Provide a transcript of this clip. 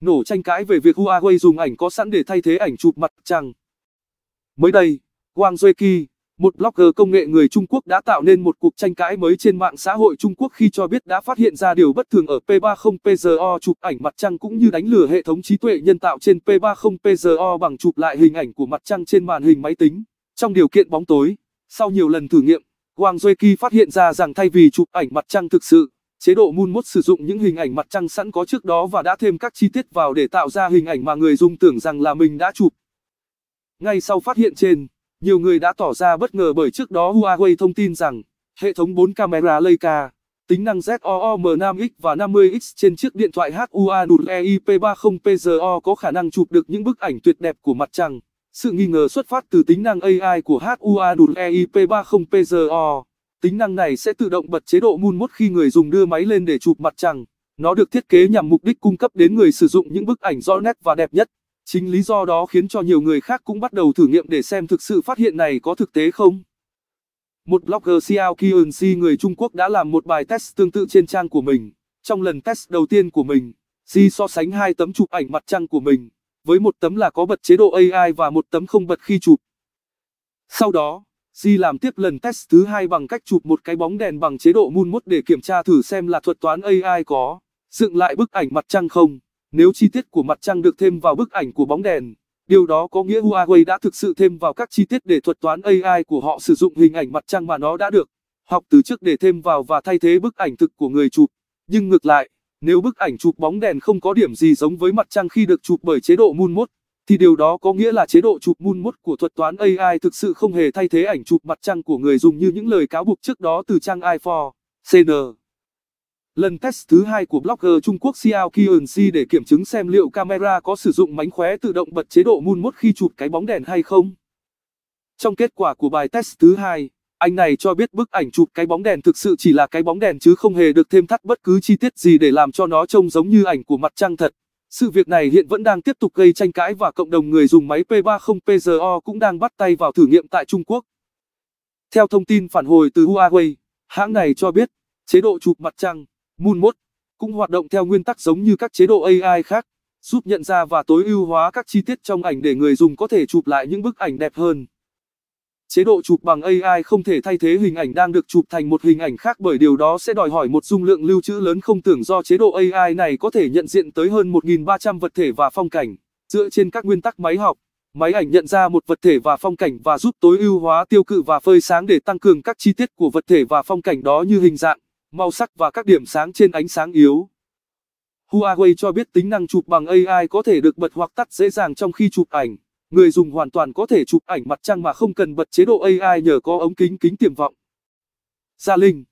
nổ tranh cãi về việc Huawei dùng ảnh có sẵn để thay thế ảnh chụp mặt trăng. Mới đây, Wang Zueki, một blogger công nghệ người Trung Quốc đã tạo nên một cuộc tranh cãi mới trên mạng xã hội Trung Quốc khi cho biết đã phát hiện ra điều bất thường ở P30PZO chụp ảnh mặt trăng cũng như đánh lừa hệ thống trí tuệ nhân tạo trên P30PZO bằng chụp lại hình ảnh của mặt trăng trên màn hình máy tính. Trong điều kiện bóng tối, sau nhiều lần thử nghiệm, Wang Zueki phát hiện ra rằng thay vì chụp ảnh mặt trăng thực sự, Chế độ Moon Mode sử dụng những hình ảnh mặt trăng sẵn có trước đó và đã thêm các chi tiết vào để tạo ra hình ảnh mà người dùng tưởng rằng là mình đã chụp. Ngay sau phát hiện trên, nhiều người đã tỏ ra bất ngờ bởi trước đó Huawei thông tin rằng hệ thống 4 camera Leica, tính năng ZOOM 5X và 50X trên chiếc điện thoại HUA EIP 30 PZO có khả năng chụp được những bức ảnh tuyệt đẹp của mặt trăng. Sự nghi ngờ xuất phát từ tính năng AI của HUA EIP 30 PZO. Tính năng này sẽ tự động bật chế độ Moon Mode khi người dùng đưa máy lên để chụp mặt trăng. Nó được thiết kế nhằm mục đích cung cấp đến người sử dụng những bức ảnh rõ nét và đẹp nhất. Chính lý do đó khiến cho nhiều người khác cũng bắt đầu thử nghiệm để xem thực sự phát hiện này có thực tế không. Một blogger Xiao Qianxi người Trung Quốc đã làm một bài test tương tự trên trang của mình. Trong lần test đầu tiên của mình, Xi so sánh hai tấm chụp ảnh mặt trăng của mình với một tấm là có bật chế độ AI và một tấm không bật khi chụp. Sau đó, Di làm tiếp lần test thứ hai bằng cách chụp một cái bóng đèn bằng chế độ moon mode để kiểm tra thử xem là thuật toán AI có dựng lại bức ảnh mặt trăng không. Nếu chi tiết của mặt trăng được thêm vào bức ảnh của bóng đèn, điều đó có nghĩa Huawei đã thực sự thêm vào các chi tiết để thuật toán AI của họ sử dụng hình ảnh mặt trăng mà nó đã được học từ trước để thêm vào và thay thế bức ảnh thực của người chụp. Nhưng ngược lại, nếu bức ảnh chụp bóng đèn không có điểm gì giống với mặt trăng khi được chụp bởi chế độ moon mode, thì điều đó có nghĩa là chế độ chụp moon mode của thuật toán AI thực sự không hề thay thế ảnh chụp mặt trăng của người dùng như những lời cáo buộc trước đó từ trang i4, CN. Lần test thứ hai của blogger Trung Quốc Xiao Qianxi để kiểm chứng xem liệu camera có sử dụng mánh khóe tự động bật chế độ moon mode khi chụp cái bóng đèn hay không. Trong kết quả của bài test thứ hai, anh này cho biết bức ảnh chụp cái bóng đèn thực sự chỉ là cái bóng đèn chứ không hề được thêm thắt bất cứ chi tiết gì để làm cho nó trông giống như ảnh của mặt trăng thật. Sự việc này hiện vẫn đang tiếp tục gây tranh cãi và cộng đồng người dùng máy P30PGO cũng đang bắt tay vào thử nghiệm tại Trung Quốc. Theo thông tin phản hồi từ Huawei, hãng này cho biết, chế độ chụp mặt trăng, Moon Mode, cũng hoạt động theo nguyên tắc giống như các chế độ AI khác, giúp nhận ra và tối ưu hóa các chi tiết trong ảnh để người dùng có thể chụp lại những bức ảnh đẹp hơn. Chế độ chụp bằng AI không thể thay thế hình ảnh đang được chụp thành một hình ảnh khác bởi điều đó sẽ đòi hỏi một dung lượng lưu trữ lớn không tưởng do chế độ AI này có thể nhận diện tới hơn 1.300 vật thể và phong cảnh. Dựa trên các nguyên tắc máy học, máy ảnh nhận ra một vật thể và phong cảnh và giúp tối ưu hóa tiêu cự và phơi sáng để tăng cường các chi tiết của vật thể và phong cảnh đó như hình dạng, màu sắc và các điểm sáng trên ánh sáng yếu. Huawei cho biết tính năng chụp bằng AI có thể được bật hoặc tắt dễ dàng trong khi chụp ảnh người dùng hoàn toàn có thể chụp ảnh mặt trăng mà không cần bật chế độ AI nhờ có ống kính kính tiềm vọng. Gia Linh